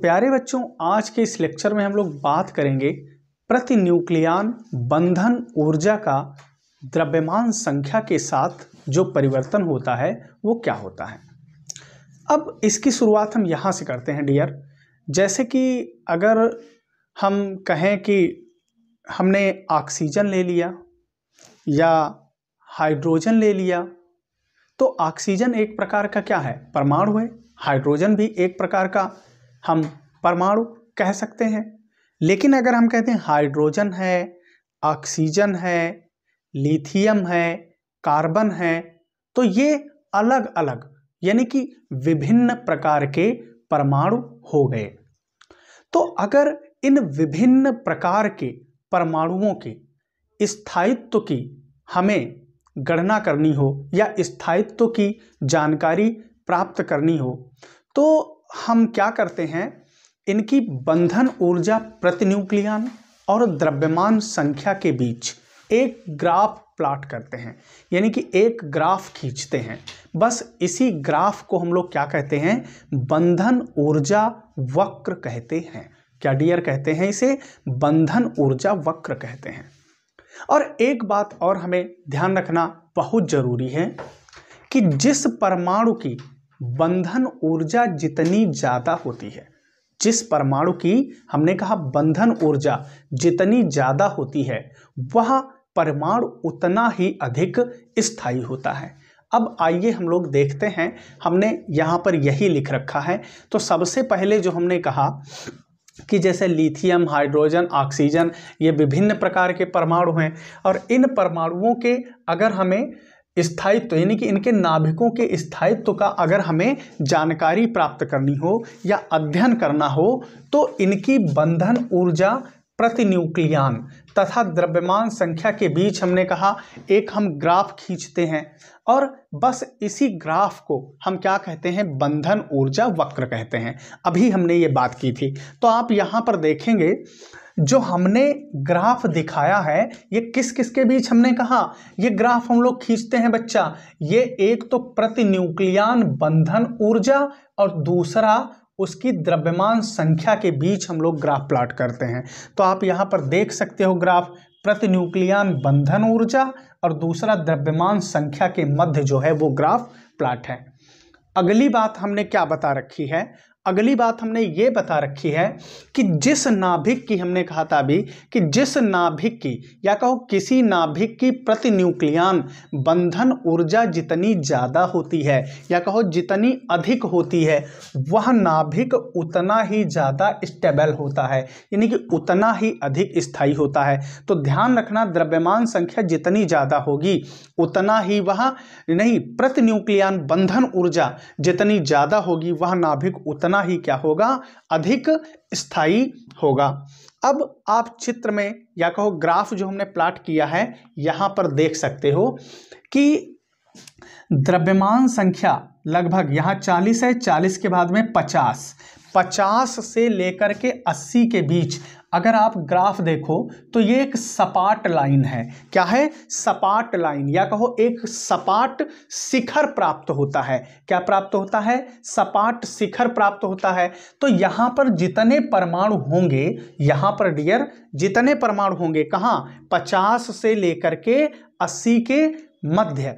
प्यारे बच्चों आज के इस लेक्चर में हम लोग बात करेंगे प्रति न्यूक्लियान बंधन ऊर्जा का द्रव्यमान संख्या के साथ जो परिवर्तन होता है वो क्या होता है अब इसकी शुरुआत हम यहाँ से करते हैं डियर जैसे कि अगर हम कहें कि हमने ऑक्सीजन ले लिया या हाइड्रोजन ले लिया तो ऑक्सीजन एक प्रकार का क्या है परमाणु है हाइड्रोजन भी एक प्रकार का हम परमाणु कह सकते हैं लेकिन अगर हम कहते हैं हाइड्रोजन है ऑक्सीजन है लिथियम है कार्बन है तो ये अलग अलग यानी कि विभिन्न प्रकार के परमाणु हो गए तो अगर इन विभिन्न प्रकार के परमाणुओं के स्थायित्व की हमें गणना करनी हो या स्थायित्व की जानकारी प्राप्त करनी हो तो हम क्या करते हैं इनकी बंधन ऊर्जा प्रति न्यूक्लियन और द्रव्यमान संख्या के बीच एक ग्राफ प्लाट करते हैं यानी कि एक ग्राफ खींचते हैं बस इसी ग्राफ को हम लोग क्या कहते हैं बंधन ऊर्जा वक्र कहते हैं क्या डियर कहते हैं इसे बंधन ऊर्जा वक्र कहते हैं और एक बात और हमें ध्यान रखना बहुत जरूरी है कि जिस परमाणु की बंधन ऊर्जा जितनी ज़्यादा होती है जिस परमाणु की हमने कहा बंधन ऊर्जा जितनी ज़्यादा होती है वह परमाणु उतना ही अधिक स्थायी होता है अब आइए हम लोग देखते हैं हमने यहाँ पर यही लिख रखा है तो सबसे पहले जो हमने कहा कि जैसे लिथियम हाइड्रोजन ऑक्सीजन ये विभिन्न प्रकार के परमाणु हैं और इन परमाणुओं के अगर हमें स्थायित्व यानी कि इनके नाभिकों के स्थायित्व का अगर हमें जानकारी प्राप्त करनी हो या अध्ययन करना हो तो इनकी बंधन ऊर्जा प्रति न्यूक्लियान तथा द्रव्यमान संख्या के बीच हमने कहा एक हम ग्राफ खींचते हैं और बस इसी ग्राफ को हम क्या कहते हैं बंधन ऊर्जा वक्र कहते हैं अभी हमने ये बात की थी तो आप यहाँ पर देखेंगे जो हमने ग्राफ दिखाया है ये किस किस के बीच हमने कहा ये ग्राफ हम लोग खींचते हैं बच्चा ये एक तो प्रति न्यूक्लियान बंधन ऊर्जा और दूसरा उसकी द्रव्यमान संख्या के बीच हम लोग ग्राफ प्लाट करते हैं तो आप यहाँ पर देख सकते हो ग्राफ प्रति न्यूक्लियान बंधन ऊर्जा और दूसरा द्रव्यमान संख्या के मध्य जो है वो ग्राफ प्लाट है अगली बात हमने क्या बता रखी है अगली बात हमने ये बता रखी है कि जिस नाभिक की हमने कहा था अभी कि जिस नाभिक की या कहो किसी नाभिक की प्रति न्यूक्लियान बंधन ऊर्जा जितनी ज़्यादा होती है या कहो जितनी अधिक होती है वह नाभिक उतना ही ज़्यादा स्टेबल होता है यानी कि उतना ही अधिक स्थायी होता है तो ध्यान रखना द्रव्यमान संख्या जितनी ज़्यादा होगी उतना ही वह नहीं प्रति न्यूक्लियान बंधन ऊर्जा जितनी ज़्यादा होगी वह नाभिक उतना उतना ही क्या होगा अधिक स्थायी होगा अब आप चित्र में या कहो ग्राफ जो हमने प्लाट किया है यहाँ पर देख सकते हो कि द्रव्यमान संख्या लगभग यहाँ चालीस है चालीस के बाद में पचास पचास से लेकर के अस्सी के बीच अगर आप ग्राफ देखो तो ये एक सपाट लाइन है क्या है सपाट लाइन या कहो एक सपाट शिखर प्राप्त होता है क्या प्राप्त होता है सपाट शिखर प्राप्त होता है तो यहां पर जितने परमाणु होंगे यहां पर डियर जितने परमाणु होंगे कहाँ पचास से लेकर के अस्सी के मध्य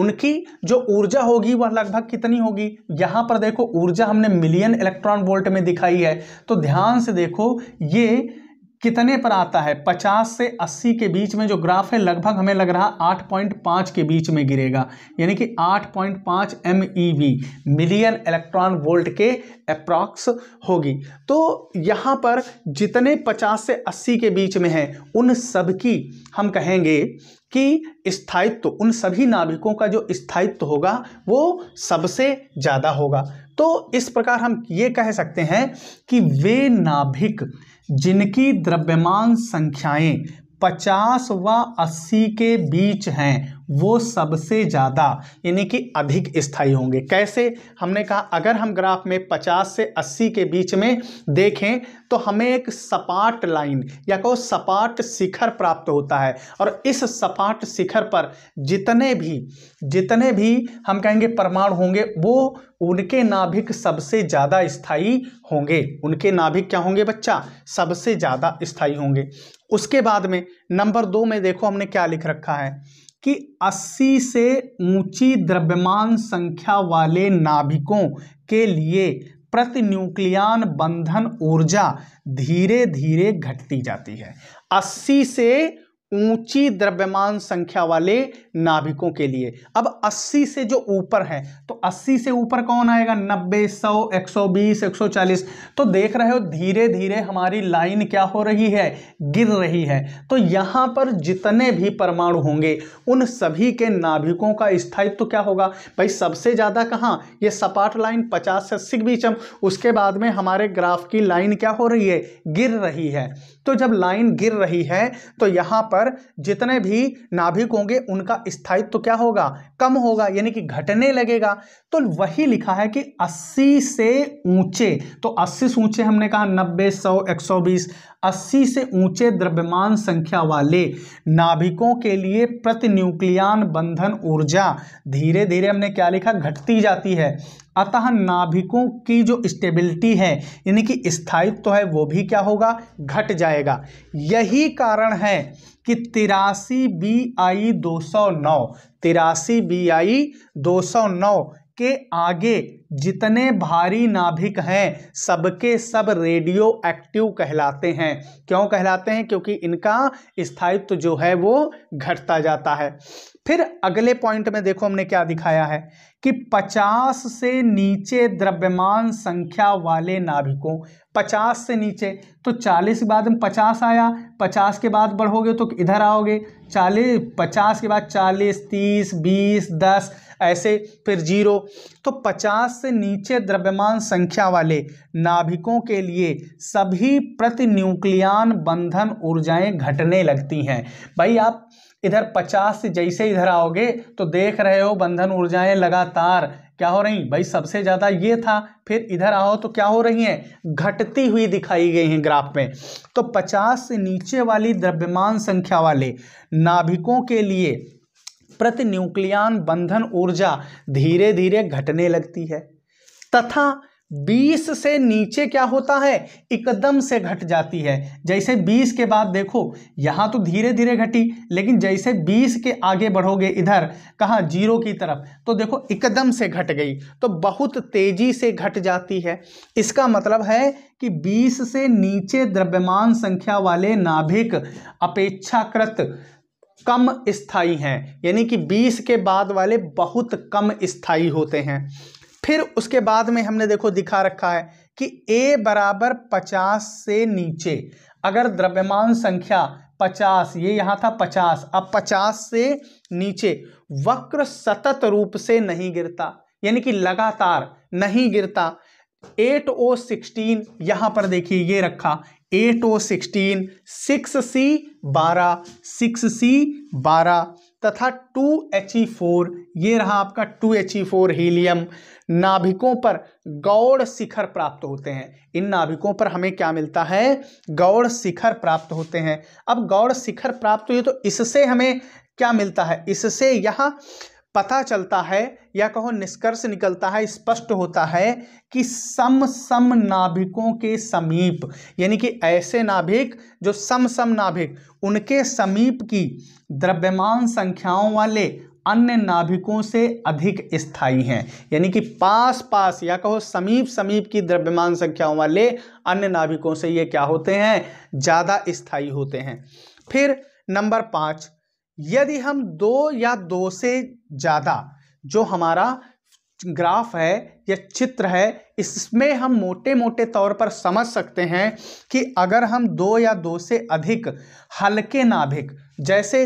उनकी जो ऊर्जा होगी वह लगभग कितनी होगी यहाँ पर देखो ऊर्जा हमने मिलियन इलेक्ट्रॉन वोल्ट में दिखाई है तो ध्यान से देखो ये कितने पर आता है 50 से 80 के बीच में जो ग्राफ है लगभग हमें लग रहा 8.5 के बीच में गिरेगा यानी कि 8.5 M e million electron volt के अप्रॉक्स होगी तो यहाँ पर जितने 50 से 80 के बीच में हैं उन सब की हम कहेंगे कि स्थायित्व उन सभी नाभिकों का जो स्थायित्व होगा वो सबसे ज़्यादा होगा तो इस प्रकार हम ये कह सकते हैं कि वे नाभिक जिनकी द्रव्यमान संख्याएं 50 व 80 के बीच हैं वो सबसे ज़्यादा यानी कि अधिक स्थायी होंगे कैसे हमने कहा अगर हम ग्राफ में 50 से 80 के बीच में देखें तो हमें एक सपाट लाइन या कहो सपाट शिखर प्राप्त होता है और इस सपाट शिखर पर जितने भी जितने भी हम कहेंगे परमाणु होंगे वो उनके नाभिक सबसे ज़्यादा स्थायी होंगे उनके नाभिक क्या होंगे बच्चा सबसे ज़्यादा स्थायी होंगे उसके बाद में नंबर दो में देखो हमने क्या लिख रखा है कि 80 से ऊंची द्रव्यमान संख्या वाले नाभिकों के लिए प्रति न्यूक्लियान बंधन ऊर्जा धीरे धीरे घटती जाती है 80 से ऊंची द्रव्यमान संख्या वाले नाभिकों के लिए अब 80 से जो ऊपर है तो 80 से ऊपर कौन आएगा 90 100 120 140 तो देख रहे हो धीरे धीरे हमारी लाइन क्या हो रही है गिर रही है तो यहाँ पर जितने भी परमाणु होंगे उन सभी के नाभिकों का स्थायित्व तो क्या होगा भाई सबसे ज़्यादा कहाँ ये सपाट लाइन पचास से अस्सी के बीच हम उसके बाद में हमारे ग्राफ की लाइन क्या हो रही है गिर रही है तो जब लाइन गिर रही है तो यहाँ पर जितने भी नाभिक होंगे उनका स्थायित्व तो क्या होगा कम होगा यानी कि घटने लगेगा तो वही लिखा है कि 80 से ऊंचे तो 80 से ऊंचे हमने कहा 90 सौ 120 80 से ऊंचे द्रव्यमान संख्या वाले नाभिकों के लिए प्रति न्यूक्लियान बंधन ऊर्जा धीरे धीरे हमने क्या लिखा घटती जाती है अतः नाभिकों की जो स्टेबिलिटी है यानी कि स्थायित्व तो है वो भी क्या होगा घट जाएगा यही कारण है कि तिरासी बी आई दो सौ नौ तिरासी बी आई दो सौ नौ के आगे जितने भारी नाभिक हैं सबके सब रेडियो एक्टिव कहलाते हैं क्यों कहलाते हैं क्योंकि इनका स्थायित्व तो जो है वो घटता जाता है फिर अगले पॉइंट में देखो हमने क्या दिखाया है कि 50 से नीचे द्रव्यमान संख्या वाले नाभिकों 50 से नीचे तो 40 के बाद में 50 आया 50 के बाद बढ़ोगे तो इधर आओगे 40 50 के बाद 40 30 20 10 ऐसे फिर जीरो तो 50 से नीचे द्रव्यमान संख्या वाले नाभिकों के लिए सभी प्रति न्यूक्लियान बंधन ऊर्जाएं घटने लगती हैं भाई आप इधर 50 से जैसे इधर आओगे तो देख रहे हो बंधन ऊर्जाएं लगातार क्या हो रही भाई सबसे ज़्यादा ये था फिर इधर आओ तो क्या हो रही हैं घटती हुई दिखाई गई हैं ग्राफ में तो 50 से नीचे वाली द्रव्यमान संख्या वाले नाभिकों के लिए प्रति न्यूक्लियान बंधन ऊर्जा धीरे धीरे घटने लगती है तथा बीस से नीचे क्या होता है एकदम से घट जाती है जैसे बीस के बाद देखो यहाँ तो धीरे धीरे घटी लेकिन जैसे बीस के आगे बढ़ोगे इधर कहाँ जीरो की तरफ तो देखो एकदम से घट गई तो बहुत तेजी से घट जाती है इसका मतलब है कि बीस से नीचे द्रव्यमान संख्या वाले नाभिक अपेक्षाकृत कम स्थाई हैं यानी कि 20 के बाद वाले बहुत कम स्थाई होते हैं फिर उसके बाद में हमने देखो दिखा रखा है कि ए बराबर पचास से नीचे अगर द्रव्यमान संख्या पचास ये यहाँ था पचास अब पचास से नीचे वक्र सतत रूप से नहीं गिरता यानी कि लगातार नहीं गिरता एट ओ सिक्सटीन यहाँ पर देखिए ये रखा eight O sixteen six C बारह सिक्स सी बारह तथा टू एच ई फोर ये रहा आपका two H E four helium नाभिकों पर गौड़ शिखर प्राप्त होते हैं इन नाभिकों पर हमें क्या मिलता है गौड़ शिखर प्राप्त होते हैं अब गौड़ शिखर प्राप्त हुए तो इससे हमें क्या मिलता है इससे यह पता चलता है या कहो निष्कर्ष निकलता है स्पष्ट होता है कि सम सम नाभिकों के समीप यानी कि ऐसे नाभिक जो सम सम नाभिक उनके समीप की द्रव्यमान संख्याओं वाले अन्य नाभिकों से अधिक स्थायी हैं यानी कि पास पास या कहो समीप समीप की द्रव्यमान संख्याओं वाले अन्य नाभिकों से ये क्या होते हैं ज़्यादा स्थायी होते हैं फिर नंबर पाँच यदि हम दो या दो से ज़्यादा जो हमारा ग्राफ है या चित्र है इसमें हम मोटे मोटे तौर पर समझ सकते हैं कि अगर हम दो या दो से अधिक हल्के नाभिक जैसे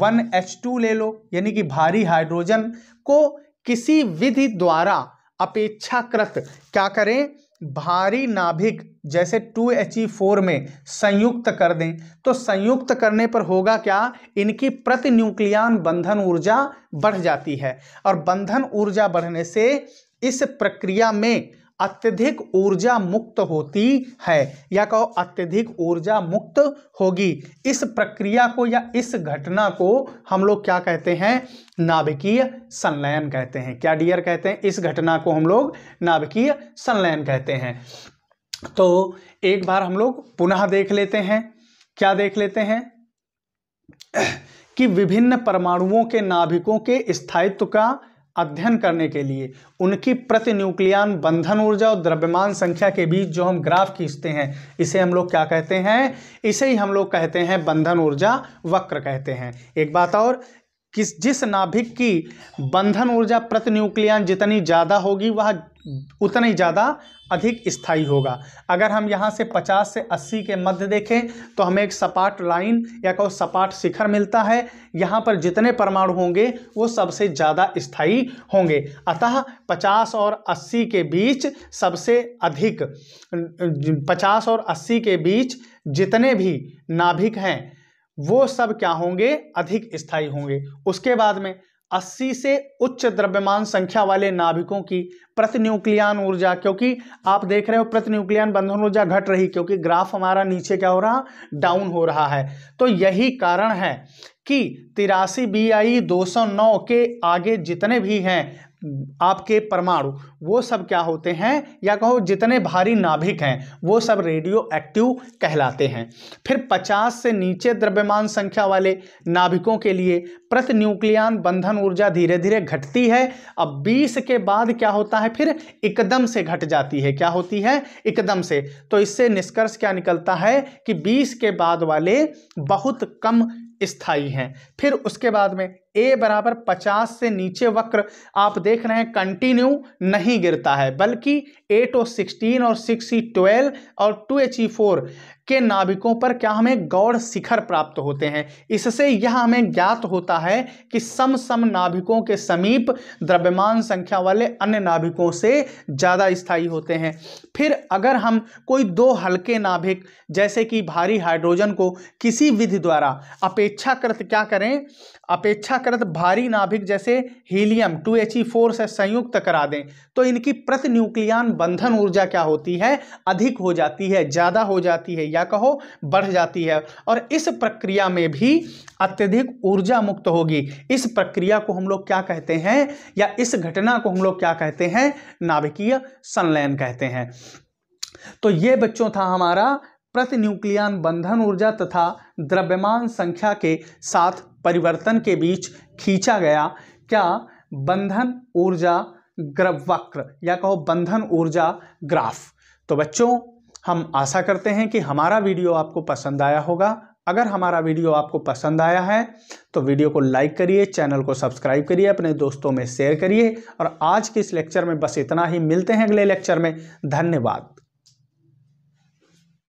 वन एच टू ले लो यानी कि भारी हाइड्रोजन को किसी विधि द्वारा अपेक्षाकृत क्या करें भारी नाभिक जैसे टू एच ई फोर में संयुक्त कर दें तो संयुक्त करने पर होगा क्या इनकी प्रति न्यूक्लियान बंधन ऊर्जा बढ़ जाती है और बंधन ऊर्जा बढ़ने से इस प्रक्रिया में अत्यधिक ऊर्जा मुक्त होती है या कहो अत्यधिक ऊर्जा मुक्त होगी इस प्रक्रिया को या इस घटना को हम लोग क्या कहते हैं नाभिकीय संलयन कहते हैं क्या डियर कहते हैं इस घटना को हम लोग नाभिकीय संलयन कहते हैं तो एक बार हम लोग पुनः देख लेते हैं क्या देख लेते हैं कि विभिन्न परमाणुओं के नाभिकों के स्थायित्व का अध्ययन करने के लिए उनकी प्रति न्यूक्लियान बंधन ऊर्जा और द्रव्यमान संख्या के बीच जो हम ग्राफ खींचते हैं इसे हम लोग क्या कहते हैं इसे ही हम लोग कहते हैं बंधन ऊर्जा वक्र कहते हैं एक बात और किस जिस नाभिक की बंधन ऊर्जा प्रति न्यूक्लियान जितनी ज़्यादा होगी वह उतना ही ज़्यादा अधिक स्थायी होगा अगर हम यहाँ से 50 से 80 के मध्य देखें तो हमें एक सपाट लाइन या कहो सपाट शिखर मिलता है यहाँ पर जितने परमाणु होंगे वो सबसे ज़्यादा स्थायी होंगे अतः 50 और 80 के बीच सबसे अधिक 50 और 80 के बीच जितने भी नाभिक हैं वो सब क्या होंगे अधिक स्थायी होंगे उसके बाद में 80 से उच्च द्रव्यमान संख्या वाले नाभिकों की प्रति न्यूक्लियान ऊर्जा क्योंकि आप देख रहे हो प्रति न्यूक्लियान बंधन ऊर्जा घट रही क्योंकि ग्राफ हमारा नीचे क्या हो रहा डाउन हो रहा है तो यही कारण है कि तिरासी बी आई दो सौ नौ के आगे जितने भी हैं आपके परमाणु वो सब क्या होते हैं या कहो जितने भारी नाभिक हैं वो सब रेडियो एक्टिव कहलाते हैं फिर 50 से नीचे द्रव्यमान संख्या वाले नाभिकों के लिए प्रति न्यूक्लियान बंधन ऊर्जा धीरे धीरे घटती है अब 20 के बाद क्या होता है फिर एकदम से घट जाती है क्या होती है एकदम से तो इससे निष्कर्ष क्या निकलता है कि बीस के बाद वाले बहुत कम स्थाई हैं फिर उसके बाद में ए बराबर 50 से नीचे वक्र आप देख रहे हैं कंटिन्यू नहीं गिरता है बल्कि एट ओ सिक्सटीन और सिक्स सी ट्वेल्व और टू एच ई फोर के नाभिकों पर क्या हमें गौड़ शिखर प्राप्त होते हैं इससे यह हमें ज्ञात होता है कि सम सम नाभिकों के समीप द्रव्यमान संख्या वाले अन्य नाभिकों से ज़्यादा स्थायी होते हैं फिर अगर हम कोई दो हल्के नाभिक जैसे कि भारी हाइड्रोजन को किसी विधि द्वारा अपेक्षाकृत क्या करें अपेक्षा कृत भारी नाभिक जैसे helium two H E e four से संयुक्त करा दें तो इनकी प्रति न्यूक्लियान बंधन ऊर्जा क्या होती है अधिक हो जाती है ज़्यादा हो जाती है या कहो बढ़ जाती है और इस प्रक्रिया में भी अत्यधिक ऊर्जा मुक्त होगी इस प्रक्रिया को हम लोग क्या कहते हैं या इस घटना को हम लोग क्या कहते हैं नाभिकीय संलयन कहते हैं तो ये बच्चों था हमारा प्रति न्यूक्लियन बंधन ऊर्जा तथा द्रव्यमान संख्या के साथ परिवर्तन के बीच खींचा गया क्या बंधन ऊर्जा ग्रवक्र या कहो बंधन ऊर्जा ग्राफ तो बच्चों हम आशा करते हैं कि हमारा वीडियो आपको पसंद आया होगा अगर हमारा वीडियो आपको पसंद आया है तो वीडियो को लाइक करिए चैनल को सब्सक्राइब करिए अपने दोस्तों में शेयर करिए और आज के इस लेक्चर में बस इतना ही मिलते हैं अगले लेक्चर में धन्यवाद